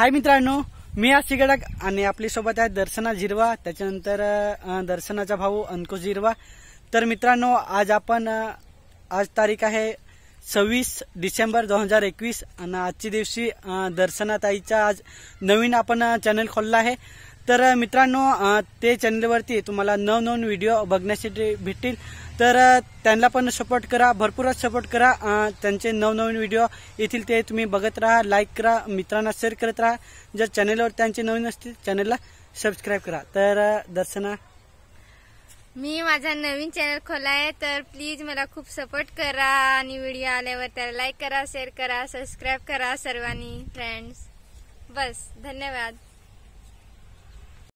हाय मित्रांनो मी आज शिगडक आणि आपल्यासोबत आहे दर्शना झिरवा त्याच्यानंतर दर्शनाचा भाऊ अंकुश झिरवा तर मित्रांनो आज आपण आज तारीख आहे सव्वीस डिसेंबर दोन हजार एकवीस आणि आजची दिवशी दर्शनाताईचा आज नवीन आपण चॅनल खोलला आहे तर मित्रांनो ते चॅनलवरती तुम्हाला नवनवीन व्हिडिओ बघण्यासाठी भेटतील तर त्यांना पण सपोर्ट करा भरपूरच सपोर्ट करा त्यांचे नवनवीन व्हिडिओ येथील ते तुम्ही बघत राहा लाईक करा मित्रांना शेअर करत राहा जर चॅनेलवर त्यांचे नवीन असतील चॅनलला सबस्क्राईब करा तर दर्शना मी माझा नवीन चॅनल खोला आहे तर प्लीज मला खूप सपोर्ट करा आणि व्हिडिओ आल्यावर त्याला लाईक करा शेअर करा सबस्क्राईब करा सर्वांनी फ्रेंड्स बस धन्यवाद